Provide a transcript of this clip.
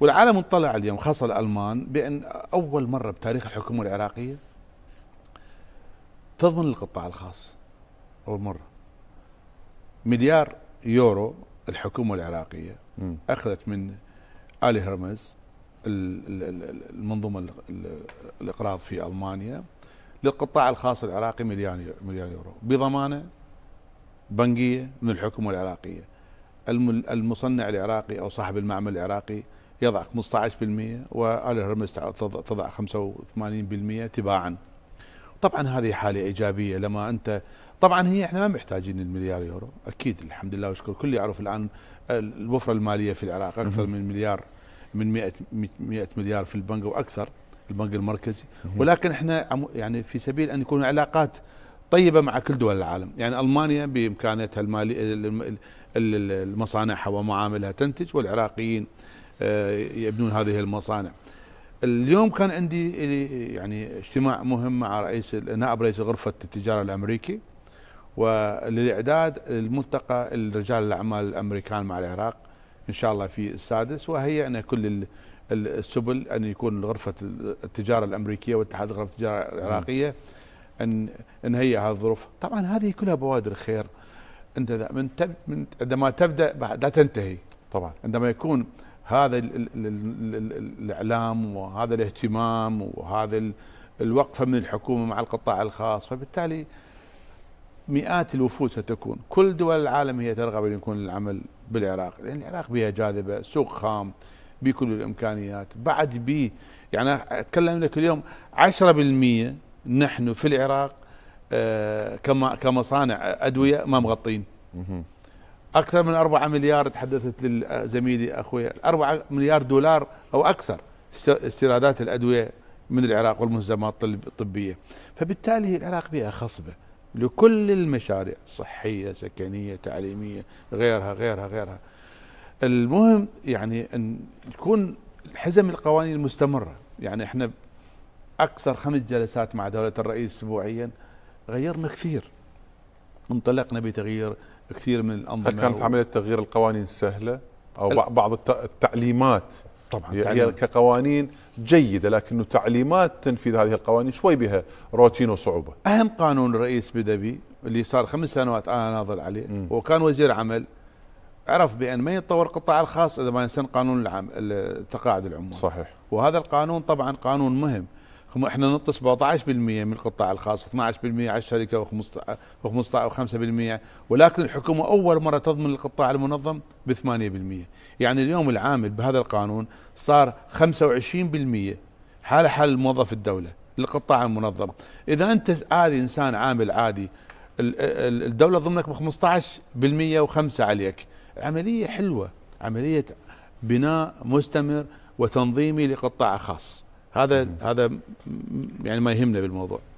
والعالم اطلع اليوم خاصه الالمان بان اول مره بتاريخ الحكومه العراقيه تضمن القطاع الخاص اول مره مليار يورو الحكومه العراقيه م. اخذت من ال هرمز المنظومه الاقراض في المانيا للقطاع الخاص العراقي مليار مليار يورو بضمانه بنكيه من الحكومه العراقيه المصنع العراقي او صاحب المعمل العراقي يضع 15% وآل هرمز تضع 85% تباعا طبعا هذه حالة إيجابية لما أنت طبعا هي احنا ما محتاجين المليار يورو اكيد الحمد لله وشكر كل يعرف الان الوفره الماليه في العراق اكثر من مليار من 100 100 مليار في البنك واكثر البنك المركزي ولكن احنا يعني في سبيل ان يكون علاقات طيبه مع كل دول العالم يعني المانيا بامكانتها الماليه المصانعها ومعاملها تنتج والعراقيين آه، يبنون هذه المصانع اليوم كان عندي يعني اجتماع مهم مع رئيس نائب رئيس غرفه التجاره الامريكي وللاعداد الملتقى الرجال الاعمال الامريكان مع العراق ان شاء الله في السادس وهي ان كل السبل ان يكون غرفه التجاره الامريكيه واتحاد غرفه التجاره العراقيه ان ان هي هذه الظروف طبعا هذه كلها بوادر خير انت من, تب من عندما تبدا لا تنتهي طبعا عندما يكون هذا الاعلام وهذا الاهتمام وهذا الوقفه من الحكومه مع القطاع الخاص فبالتالي مئات الوفود ستكون كل دول العالم هي ترغب ان يكون العمل بالعراق لان العراق بها جاذبه سوق خام بكل الامكانيات بعد بي يعني اتكلم لك اليوم 10% نحن في العراق آه، كما كمصانع ادويه ما مغطين اكثر من 4 مليار تحدثت لزميلي اخوي 4 مليار دولار او اكثر استيرادات الادويه من العراق والمنظمات الطبيه فبالتالي العراق بيئه خصبه لكل المشاريع صحيه سكنيه تعليميه غيرها غيرها غيرها المهم يعني ان تكون حزم القوانين المستمره يعني احنا اكثر خمس جلسات مع دوله الرئيس اسبوعيا غيرنا كثير انطلقنا بتغيير كثير من الانظمه هل كانت عمليه تغيير القوانين سهله او بعض التعليمات طبعا هي كقوانين جيده لكنه تعليمات تنفيذ هذه القوانين شوي بها روتين وصعوبه اهم قانون الرئيس بدا به اللي صار خمس سنوات انا ناظر عليه م. وكان وزير عمل عرف بان ما يتطور القطاع الخاص اذا ما ينسن قانون العم التقاعد العمومي صحيح وهذا القانون طبعا قانون مهم احنا نعطي 17% من القطاع الخاص 12% على الشركه و15 و5% ولكن الحكومه اول مره تضمن القطاع المنظم ب 8% يعني اليوم العامل بهذا القانون صار 25% حاله حال موظف الدوله للقطاع المنظم اذا انت عادي انسان عامل عادي الدوله ضمنك ب 15% و5 عليك عمليه حلوه عمليه بناء مستمر وتنظيمي لقطاع خاص هذا هذا يعني ما يهمنا بالموضوع